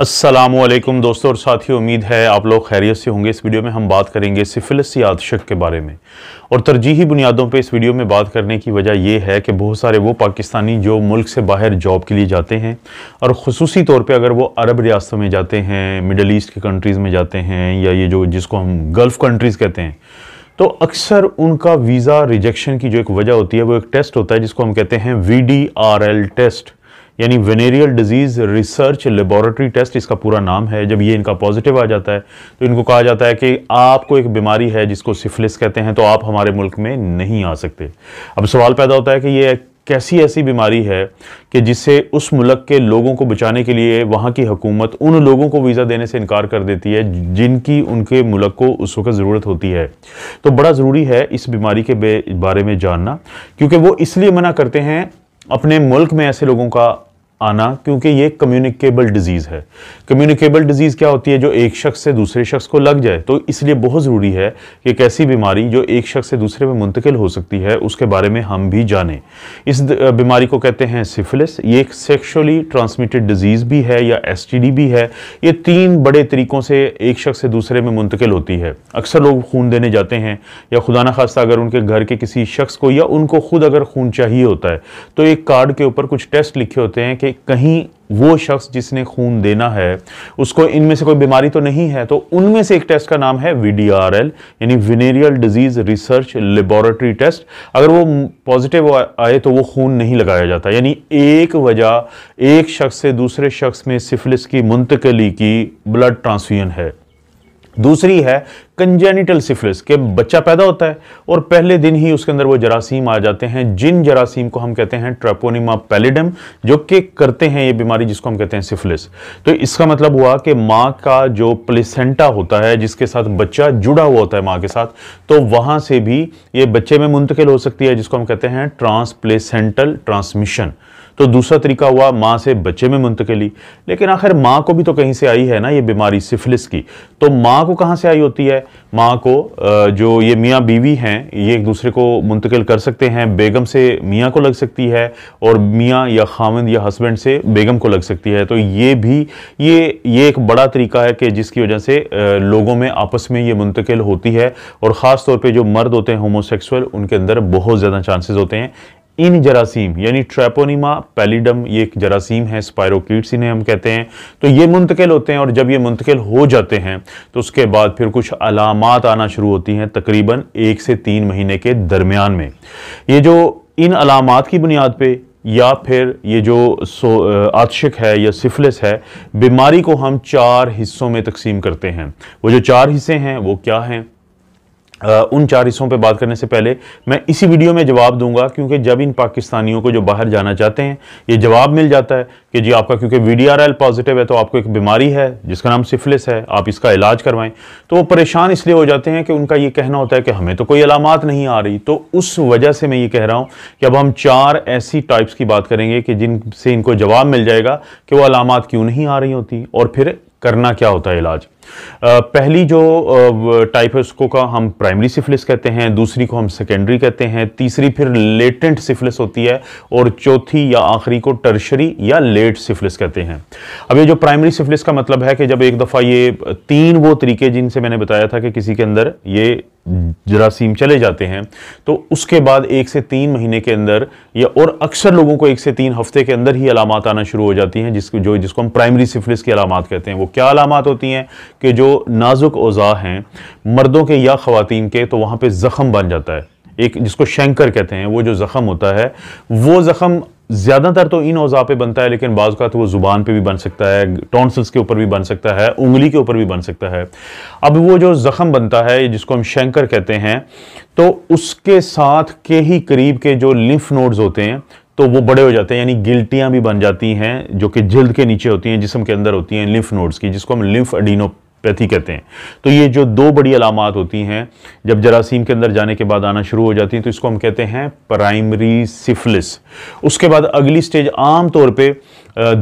असलम दोस्तों और साथियों उम्मीद है आप लोग खैरियत से होंगे इस वीडियो में हम बात करेंगे सिफिलिस या आदशक के बारे में और तरजीही बुनियादों पे इस वीडियो में बात करने की वजह यह है कि बहुत सारे वो पाकिस्तानी जो मुल्क से बाहर जॉब के लिए जाते हैं और खसूसी तौर पे अगर वो अरब रियासतों में जाते हैं मिडल ईस्ट के कंट्रीज़ में जाते हैं या ये जो जिसको हम गल्फ़ कंट्रीज़ कहते हैं तो अक्सर उनका वीज़ा रिजेक्शन की जो एक वजह होती है वो एक टेस्ट होता है जिसको हम कहते हैं वी टेस्ट यानी venereal disease research laboratory test इसका पूरा नाम है जब ये इनका पॉजिटिव आ जाता है तो इनको कहा जाता है कि आपको एक बीमारी है जिसको सिफिलिस कहते हैं तो आप हमारे मुल्क में नहीं आ सकते अब सवाल पैदा होता है कि ये कैसी ऐसी बीमारी है कि जिससे उस मुल्क के लोगों को बचाने के लिए वहाँ की हुकूमत उन लोगों को वीज़ा देने से इनकार कर देती है जिनकी उनके मुल्क को उस वक्त ज़रूरत होती है तो बड़ा ज़रूरी है इस बीमारी के बारे में जानना क्योंकि वो इसलिए मना करते हैं अपने मुल्क में ऐसे लोगों का आना क्योंकि ये कम्युनिकेबल डिजीज़ है कम्युनिकेबल डिजीज़ क्या होती है जो एक शख्स से दूसरे शख्स को लग जाए तो इसलिए बहुत ज़रूरी है कि एक ऐसी बीमारी जो एक शख्स से दूसरे में मुंतकिल हो सकती है उसके बारे में हम भी जानें इस बीमारी को कहते हैं सिफिलिस ये एक सेक्शुअली ट्रांसमिटेड डिजीज़ भी है या एस भी है ये तीन बड़े तरीक़ों से एक शख्स से दूसरे में मुंतकिल होती है अक्सर लोग खून देने जाते हैं या खुदा न खास्ता अगर उनके घर के किसी शख्स को या उनको खुद अगर खून चाहिए होता है तो एक कार्ड के ऊपर कुछ टेस्ट लिखे होते हैं कि कि कहीं वो शख्स जिसने खून देना है उसको इनमें से कोई बीमारी तो नहीं है तो उनमें से एक टेस्ट का नाम है वीडीआरएल यानी venereal disease research laboratory test अगर वो पॉजिटिव आए तो वो खून नहीं लगाया जाता यानी एक वजह एक शख्स से दूसरे शख्स में सिफिलिस की मुंतकली की ब्लड ट्रांसफ्यूजन है दूसरी है कंजेनिटल सिफिलिस के बच्चा पैदा होता है और पहले दिन ही उसके अंदर वो जरासीम आ जाते हैं जिन जरासीम को हम कहते हैं ट्रेपोनिमा पेलिडम जो कि करते हैं ये बीमारी जिसको हम कहते हैं सिफिलिस तो इसका मतलब हुआ कि माँ का जो प्लेसेंटा होता है जिसके साथ बच्चा जुड़ा हुआ होता है माँ के साथ तो वहाँ से भी ये बच्चे में मुंतकिल हो सकती है जिसको हम कहते हैं ट्रांसप्लेसेंटल ट्रांसमिशन तो दूसरा तरीका हुआ माँ से बच्चे में मुंतकली लेकिन आखिर माँ को भी तो कहीं से आई है ना ये बीमारी सिफिलिस की तो माँ को कहाँ से आई होती है माँ को जो ये मियाँ बीवी हैं ये एक दूसरे को मुंतकिल कर सकते हैं बेगम से मियाँ को लग सकती है और मियाँ या खामिंद या हस्बैंड से बेगम को लग सकती है तो ये भी ये ये एक बड़ा तरीका है कि जिसकी वजह से लोगों में आपस में ये मुंतकिल होती है और ख़ास तौर पर जो मर्द होते हैं होमोसेक्सुअल उनके अंदर बहुत ज़्यादा चांसेस होते हैं इन जरासीम यानी ट्रैपोनिमा पेलिडम ये एक जरासीम है स्पायरोकीट्स इन्हें हम कहते हैं तो ये मुंतकिल होते हैं और जब ये मुंतकिल हो जाते हैं तो उसके बाद फिर कुछ अलामत आना शुरू होती हैं तकरीबन एक से तीन महीने के दरमियान में ये जो इन अलामत की बुनियाद पर या फिर ये जो सो आतशिक है या सिफलिस है बीमारी को हम चार हिस्सों में तकसीम करते हैं वो जो चार हिस्से हैं वो क्या हैं उन चार हिस्सों पर बात करने से पहले मैं इसी वीडियो में जवाब दूंगा क्योंकि जब इन पाकिस्तानियों को जो बाहर जाना चाहते हैं ये जवाब मिल जाता है कि जी आपका क्योंकि वी पॉजिटिव है तो आपको एक बीमारी है जिसका नाम सिफिलिस है आप इसका इलाज करवाएं तो वो परेशान इसलिए हो जाते हैं कि उनका ये कहना होता है कि हमें तो कोई अलामत नहीं आ रही तो उस वजह से मैं ये कह रहा हूँ कि अब हम चार ऐसी टाइप्स की बात करेंगे कि जिनसे इनको जवाब मिल जाएगा कि वो अलामत क्यों नहीं आ रही होती और फिर करना क्या होता है इलाज पहली जो टाइप है उसको का हम प्राइमरी सिफिलिस कहते हैं दूसरी को हम सेकेंडरी कहते हैं तीसरी फिर लेटेंट सिफिलिस होती है और चौथी या आखिरी को टर्शरी या लेट सिफिलिस कहते हैं अब ये जो प्राइमरी सिफिलिस का मतलब है कि जब एक दफ़ा ये तीन वो तरीके जिनसे मैंने बताया था कि किसी के अंदर ये जरासीम चले जाते हैं तो उसके बाद एक से तीन महीने के अंदर या और अक्सर लोगों को एक से तीन हफ्ते के अंदर ही अलामत आना शुरू हो जाती हैं जिसको जो जिसको हम प्राइमरी सिफिलिस की अलामत कहते हैं वो क्या अलामत होती हैं कि कि जो नाजुक अज़ा हैं मर्दों के या ख़वातीन के तो वहाँ पर ज़ख़म बन जाता है एक जिसको शेंकर कहते हैं वो जो ज़ख़म होता है वो ज़ख़म ज़्यादातर तो इन अज़ा पर बनता है लेकिन बाज़ का तो वो ज़ुबान पर भी बन सकता है टॉन्सल्स के ऊपर भी बन सकता है उंगली के ऊपर भी बन सकता है अब वो जो ज़ख़म बनता है जिसको हम शेंकर कहते हैं तो उसके साथ के ही करीब के जो लिफ नोड्स होते हैं तो वो बड़े हो जाते हैं यानी गिल्टियाँ भी बन जाती हैं जो कि जल्द के नीचे होती हैं जिसम के अंदर होती हैं लिफ नोड्स की जिसको हम लिफ अडीनो पैथी कहते हैं तो ये जो दो बड़ी अलामत होती हैं जब जरासीम के अंदर जाने के बाद आना शुरू हो जाती हैं तो इसको हम कहते हैं प्राइमरी सिफलिस उसके बाद अगली स्टेज आम तौर पे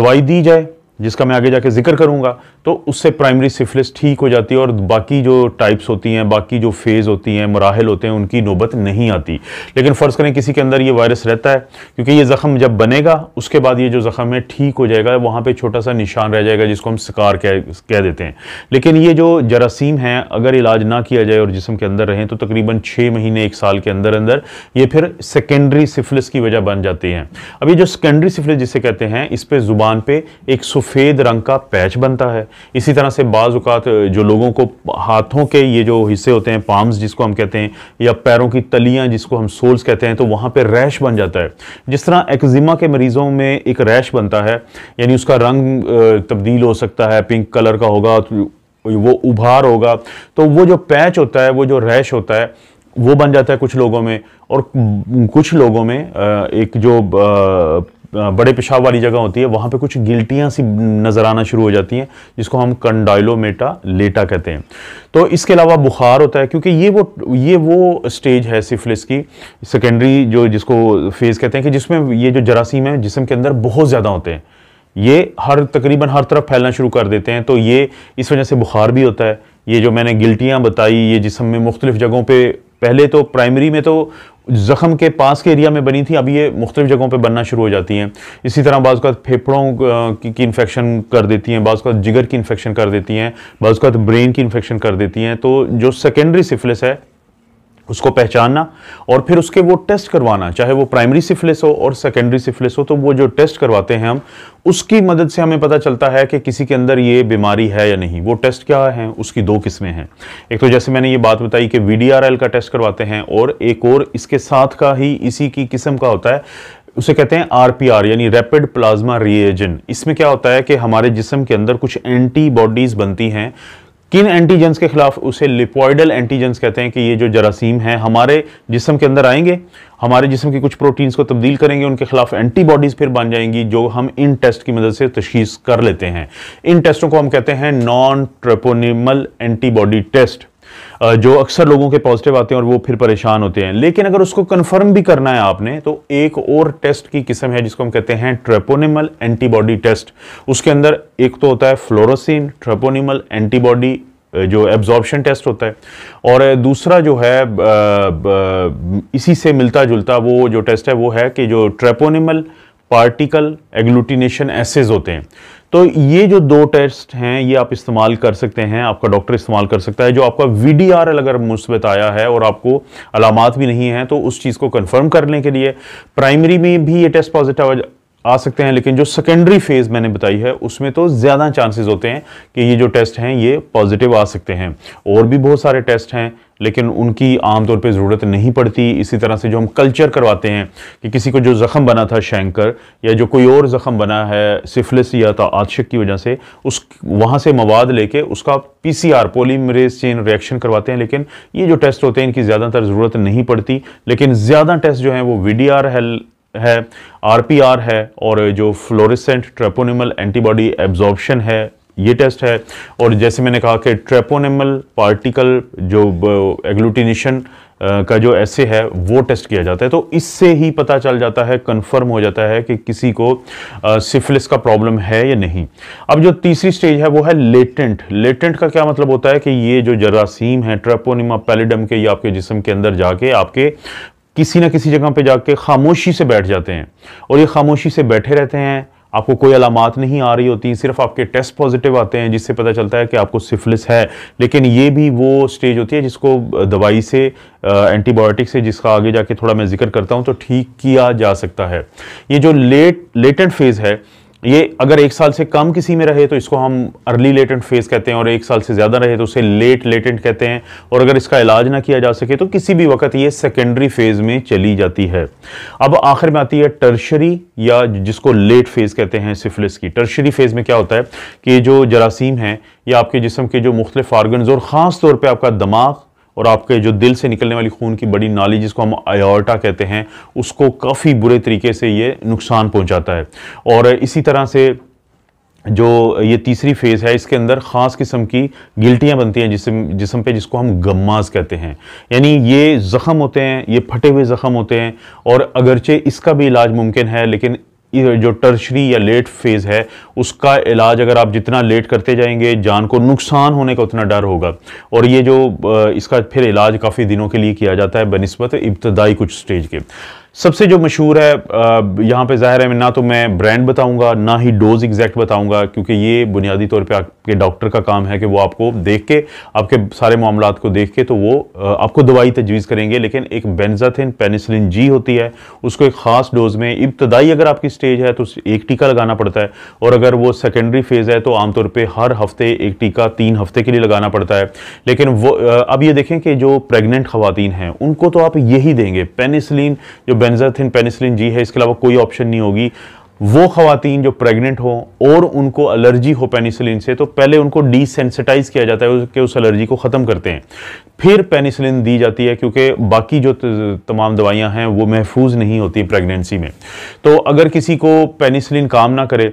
दवाई दी जाए जिसका मैं आगे जाके जिक्र करूंगा तो उससे प्राइमरी सिफिलिस ठीक हो जाती है और बाकी जो टाइप्स होती हैं बाकी जो फेज़ होती हैं मराहल होते हैं उनकी नौबत नहीं आती लेकिन फ़र्ज़ करें किसी के अंदर ये वायरस रहता है क्योंकि ये ज़ख़म जब बनेगा उसके बाद ये जो ज़ख़म है ठीक हो जाएगा वहाँ पर छोटा सा निशान रह जाएगा जिसको हम शिकार कह कह देते हैं लेकिन ये जो जरासीम हैं अगर इलाज ना किया जाए और जिसम के अंदर रहें तो तकरीबन छः महीने एक साल के अंदर अंदर ये फिर सेकेंडरी सिफिलिस की वजह बन जाती हैं अब ये जो सेकेंडरी सिफिलिस जिसे कहते हैं इस पर ज़ुबान पर एक सफ़ेद रंग का पैच बनता है इसी तरह से बाज़ात जो लोगों को हाथों के ये जो हिस्से होते हैं पाम्स जिसको हम कहते हैं या पैरों की तलियाँ जिसको हम सोल्स कहते हैं तो वहाँ पर रैश बन जाता है जिस तरह एक्जिमा के मरीज़ों में एक रैश बनता है यानी उसका रंग तब्दील हो सकता है पिंक कलर का होगा तो वो उभार होगा तो वो जो पैच होता है वो जो रैश होता है वो बन जाता है कुछ लोगों में और कुछ लोगों में एक जो बड़े पेशाब वाली जगह होती है वहाँ पे कुछ गिल्टियाँ सी नज़र आना शुरू हो जाती हैं जिसको हम कंडाइलोमेटा लेटा कहते हैं तो इसके अलावा बुखार होता है क्योंकि ये वो ये वो स्टेज है सिफिलिस की सेकेंडरी जो जिसको फेज़ कहते हैं कि जिसमें ये जो जरासीम है जिसम के अंदर बहुत ज़्यादा होते हैं ये हर तकरीबन हर तरफ फैलना शुरू कर देते हैं तो ये इस वजह से बुखार भी होता है ये जो मैंने गिल्टियाँ बताई ये जिसम में मुख्तलिफ़ जगहों पर पहले तो प्राइमरी में तो ज़ख़म के पास के एरिया में बनी थी अब ये मुख्तु जगहों पर बनना शुरू हो जाती हैं इसी तरह बाज़ का फेफड़ों की, की इन्फेक्शन कर देती हैं बाज़ का जिगर की इन्फेक्शन कर देती हैं बाज़ का ब्रेन की इन्फेक्शन कर देती हैं तो जो सेकेंडरी सिफलिस है उसको पहचानना और फिर उसके वो टेस्ट करवाना चाहे वो प्राइमरी सिफिलिस हो और सेकेंडरी सिफिलिस हो तो वो जो टेस्ट करवाते हैं हम उसकी मदद से हमें पता चलता है कि किसी के अंदर ये बीमारी है या नहीं वो टेस्ट क्या है उसकी दो किस्में हैं एक तो जैसे मैंने ये बात बताई कि वी का टेस्ट करवाते हैं और एक और इसके साथ का ही इसी की किस्म का होता है उसे कहते हैं आरपीआर यानी रैपिड प्लाज्मा रिएजन इसमें क्या होता है कि हमारे जिसम के अंदर कुछ एंटीबॉडीज़ बनती हैं किन एंटीजेंस के खिलाफ उसे लिपोइडल एंटीजेंस कहते हैं कि ये जो जरासीम है हमारे जिसम के अंदर आएंगे हमारे जिसम के कुछ प्रोटीन्स को तब्दील करेंगे उनके खिलाफ एंटीबॉडीज़ फिर बन जाएंगी जो हम इन टेस्ट की मदद से तशीस कर लेते हैं इन टेस्टों को हम कहते हैं नॉन ट्रेपोनिमल एंटीबॉडी टेस्ट जो अक्सर लोगों के पॉजिटिव आते हैं और वो फिर परेशान होते हैं लेकिन अगर उसको कन्फर्म भी करना है आपने तो एक और टेस्ट की किस्म है जिसको हम कहते हैं ट्रेपोनिमल एंटीबॉडी टेस्ट उसके अंदर एक तो होता है फ्लोरोसिन ट्रेपोनिमल एंटीबॉडी जो एब्जॉर्बशन टेस्ट होता है और दूसरा जो है इसी से मिलता जुलता वो जो टेस्ट है वो है कि जो ट्रेपोनिमल पार्टिकल एग्लूटिनेशन एसेज होते हैं तो ये जो दो टेस्ट हैं ये आप इस्तेमाल कर सकते हैं आपका डॉक्टर इस्तेमाल कर सकता है जो आपका वी डी आर एल अगर मुस्बत आया है और आपको अलामत भी नहीं है तो उस चीज़ को कन्फर्म करने के लिए प्राइमरी में भी ये टेस्ट पॉजिटिव आ सकते हैं लेकिन जो सेकेंडरी फेज़ मैंने बताई है उसमें तो ज़्यादा चांसेस होते हैं कि ये जो टेस्ट हैं ये पॉजिटिव आ सकते हैं और भी बहुत सारे टेस्ट हैं लेकिन उनकी आमतौर पे ज़रूरत नहीं पड़ती इसी तरह से जो हम कल्चर करवाते हैं कि किसी को जो ज़ख़म बना था शैंकर या जो कोई और ज़ख़म बना है सिफलिस या तो आदशक की वजह से उस वहाँ से मवाद लेके उसका P C R polymerase chain reaction करवाते हैं लेकिन ये जो टेस्ट होते हैं इनकी ज़्यादातर ज़रूरत नहीं पड़ती लेकिन ज़्यादा टेस्ट जो हैं वो वी डी आर हेल है आर पी आर है और जो फ्लोरिसेंट ट्रेपोनिमल एंटीबॉडी एब्जॉर्बशन है ये टेस्ट है और जैसे मैंने कहा कि ट्रेपोनेमल पार्टिकल जो एग्लूटिनेशन का जो ऐसे है वो टेस्ट किया जाता है तो इससे ही पता चल जाता है कंफर्म हो जाता है कि किसी को सिफिलिस का प्रॉब्लम है या नहीं अब जो तीसरी स्टेज है वो है लेटेंट लेटेंट का क्या मतलब होता है कि ये जो जरासीम है ट्रेपोनिमा पेलिडम के ये आपके जिसम के अंदर जाके आपके किसी ना किसी जगह पे जाके खामोशी से बैठ जाते हैं और ये खामोशी से बैठे रहते हैं आपको कोई अलामत नहीं आ रही होती सिर्फ आपके टेस्ट पॉजिटिव आते हैं जिससे पता चलता है कि आपको सिफिलिस है लेकिन ये भी वो स्टेज होती है जिसको दवाई से एंटीबायोटिक से जिसका आगे जाके थोड़ा मैं जिक्र करता हूँ तो ठीक किया जा सकता है ये जो लेट लेटेंट फेज़ है ये अगर एक साल से कम किसी में रहे तो इसको हम अर्ली लेटेंट फेज़ कहते हैं और एक साल से ज़्यादा रहे तो उसे लेट लेटेंट कहते हैं और अगर इसका इलाज ना किया जा सके तो किसी भी वक्त ये सेकेंडरी फेज़ में चली जाती है अब आखिर में आती है टर्शरी या जिसको लेट फेज़ कहते हैं सिफिलिस की टर्शरी फेज़ में क्या होता है कि जो जरासीम है या आपके जिसम के जो मुख्तलिफ ऑर्गन और ख़ास तौर पर आपका दिमाग और आपके जो दिल से निकलने वाली खून की बड़ी नाली जिसको हम आयोटा कहते हैं उसको काफ़ी बुरे तरीके से ये नुकसान पहुंचाता है और इसी तरह से जो ये तीसरी फेज़ है इसके अंदर ख़ास किस्म की गिल्टियाँ बनती हैं जिसम जिसम पे जिसको हम गम्माज कहते हैं यानी ये ज़ख़म होते हैं ये फटे हुए ज़ख़म होते हैं और अगरचे इसका भी इलाज मुमकिन है लेकिन जो टर्शरी या लेट फेज़ है उसका इलाज अगर आप जितना लेट करते जाएंगे जान को नुकसान होने का उतना डर होगा और ये जो इसका फिर इलाज काफ़ी दिनों के लिए किया जाता है बनस्बत इब्तदाई कुछ स्टेज के सबसे जो मशहूर है यहाँ पे ज़ाहिर है ना तो मैं ब्रांड बताऊँगा ना ही डोज एग्जैक्ट बताऊँगा क्योंकि ये बुनियादी तौर पे आपके डॉक्टर का काम है कि वो आपको देख के आपके सारे मामला को देख के तो वो आपको दवाई तजवीज़ करेंगे लेकिन एक बेनजाथिन पेनिसिलिन जी होती है उसको एक ख़ास डोज में इब्तदाई अगर आपकी स्टेज है तो एक टीका लगाना पड़ता है और अगर वो सेकेंडरी फेज़ है तो आमतौर पर हर हफ्ते एक टीका तीन हफ्ते के लिए लगाना पड़ता है लेकिन वो अब ये देखें कि जो प्रेगनेंट ख़वान हैं उनको तो आप यही देंगे पेनिसिलिन जो बेनजाथिन पेनिसिलिन जी है इसके अलावा कोई ऑप्शन नहीं होगी वो खातन जो प्रेग्नेंट हो और उनको एलर्जी हो पेनिसिलिन से तो पहले उनको डिसेंसिटाइज किया जाता है कि उस एलर्जी को ख़त्म करते हैं फिर पेनिसिलिन दी जाती है क्योंकि बाकी जो तमाम दवाइयाँ हैं वो महफूज नहीं होती प्रेगनेंसी में तो अगर किसी को पेनिसिलिन काम ना करे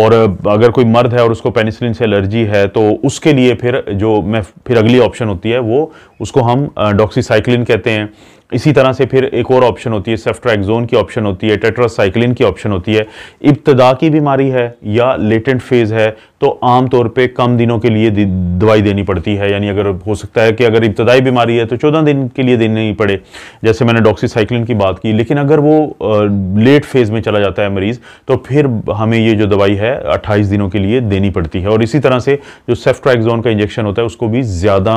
और अगर कोई मर्द है और उसको पेनिसिलिन से एलर्जी है तो उसके लिए फिर जो मैं फिर अगली ऑप्शन होती है वो उसको हम डॉक्सीसाइक्लिन कहते हैं इसी तरह से फिर एक और ऑप्शन होती है सेफ्ट्रैक्जोन की ऑप्शन होती है टेट्रासाइक्लिन की ऑप्शन होती है इब्तदा की बीमारी है या लेटेंट फेज़ है तो आम तौर पे कम दिनों के लिए दवाई देनी पड़ती है यानी अगर हो सकता है कि अगर इब्तदाई बीमारी है तो चौदह दिन के लिए देनी पड़े जैसे मैंने डॉक्सीसाइक्लिन की बात की लेकिन अगर वो लेट फेज़ में चला जाता है मरीज़ तो फिर हमें ये जो दवाई है अट्ठाईस दिनों के लिए देनी पड़ती है और इसी तरह से जो सेफ्ट्राइक्जोन का इंजेक्शन होता है उसको भी ज़्यादा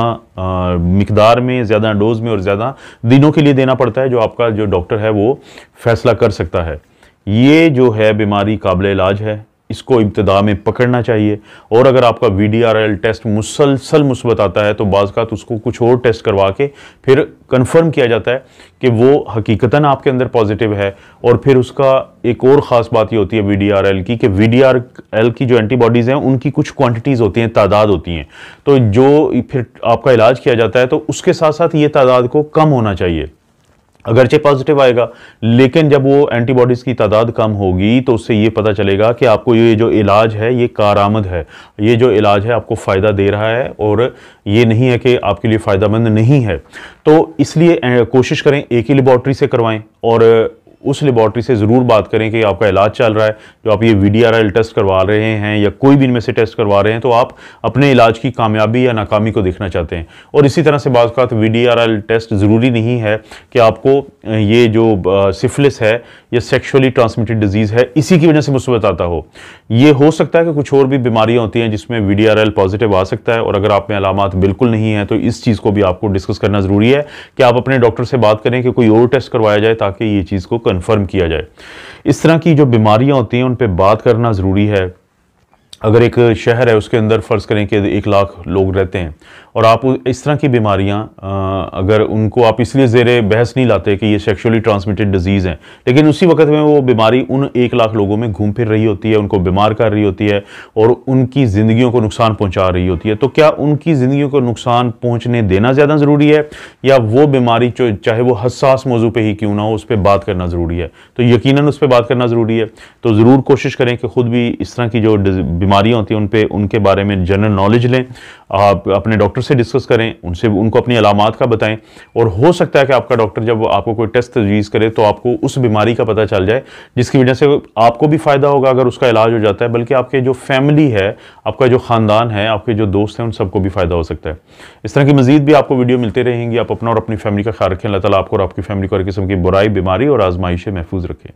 मकदार में ज़्यादा डोज में और ज़्यादा दिनों के लिए देना पड़ता है जो आपका जो डॉक्टर है वो फैसला कर सकता है ये जो है बीमारी काबिल इलाज है इसको इब्तदा में पकड़ना चाहिए और अगर आपका V D R L test मुसलसल मुस्बत आता है तो बाज़ात तो उसको कुछ और टेस्ट करवा के फिर कन्फर्म किया जाता है कि वो हकीकता आपके अंदर पॉजिटिव है और फिर उसका एक और ख़ास बात ये होती है वी डी आर एल की कि वी डी आर एल की जो एंटीबॉडीज़ हैं उनकी कुछ क्वान्टिटीज़ होती हैं तादाद होती हैं तो जो फिर आपका इलाज किया जाता है तो उसके साथ साथ ये तादाद को कम होना चाहिए अगरचे पॉजिटिव आएगा लेकिन जब वो एंटीबॉडीज़ की तादाद कम होगी तो उससे ये पता चलेगा कि आपको ये जो इलाज है ये कारामद है ये जो इलाज है आपको फ़ायदा दे रहा है और ये नहीं है कि आपके लिए फ़ायदा नहीं है तो इसलिए कोशिश करें एक ही लेबॉर्ट्री से करवाएं और उस लेबॉर्ट्री से ज़रूर बात करें कि आपका इलाज चल रहा है जो आप ये वी टेस्ट करवा रहे हैं या कोई भी इनमें से टेस्ट करवा रहे हैं तो आप अपने इलाज की कामयाबी या नाकामी को देखना चाहते हैं और इसी तरह से बात तो वी टेस्ट ज़रूरी नहीं है कि आपको ये जो सिफलिस है या सेक्शुअली ट्रांसमिटेड डिजीज़ है इसी की वजह से मुसीबत आता हो ये हो सकता है कि कुछ और भी बीमारियाँ होती हैं जिसमें वी पॉजिटिव आ सकता है और अगर आप में अलामत बिल्कुल नहीं है तो इस चीज़ को भी आपको डिस्कस करना ज़रूरी है कि आप अपने डॉक्टर से बात करें कि कोई और टेस्ट करवाया जाए ताकि ये चीज़ को कन्फर्म किया जाए इस तरह की जो बीमारियाँ होती हैं उन पर बात करना ज़रूरी है अगर एक शहर है उसके अंदर फ़र्ज़ करें कि एक लाख लोग रहते हैं और आप इस तरह की बीमारियां अगर उनको आप इसलिए ज़ेर बहस नहीं लाते कि ये सेक्शुअली ट्रांसमिटेड डिजीज़ हैं लेकिन उसी वक्त में वो बीमारी उन एक लाख लोगों में घूम फिर रही होती है उनको बीमार कर रही होती है और उनकी ज़िंदगी को नुकसान पहुँचा रही होती है तो क्या उनकी ज़िंदगी को नुकसान पहुँचने देना ज़्यादा ज़रूरी है या वो बीमारी चाहे वो हसास मौजू पर ही क्यों ना हो उस पर बात करना ज़रूरी है तो यकीन उस पर बात करना ज़रूरी है तो ज़रूर कोशिश करें कि ख़ुद भी इस तरह की जो बीमारियाँ होती हैं उन पर उनके बारे में जनरल नॉलेज लें आप अपने डॉक्टर से डिस्कस करें उनसे उनको अपनी अलामत का बताएं और हो सकता है कि आपका डॉक्टर जब आपको कोई टेस्ट तजवीज़ करे तो आपको उस बीमारी का पता चल जाए जिसकी वजह से आपको भी फ़ायदा होगा अगर उसका इलाज हो जाता है बल्कि आपके जो फैमिली है आपका जो ख़ानदान है आपके जो दोस्त हैं उन सबको भी फ़ायदा हो सकता है इस तरह की मजीद भी आपको वीडियो मिलते रहेंगी आप अपना और अपनी फैमिली का ख्याल रखें अल्लाह तला आपको और आपकी फैमिली को हर किस्म की बुराई बीमारी और आजमाइशें महफूज रखें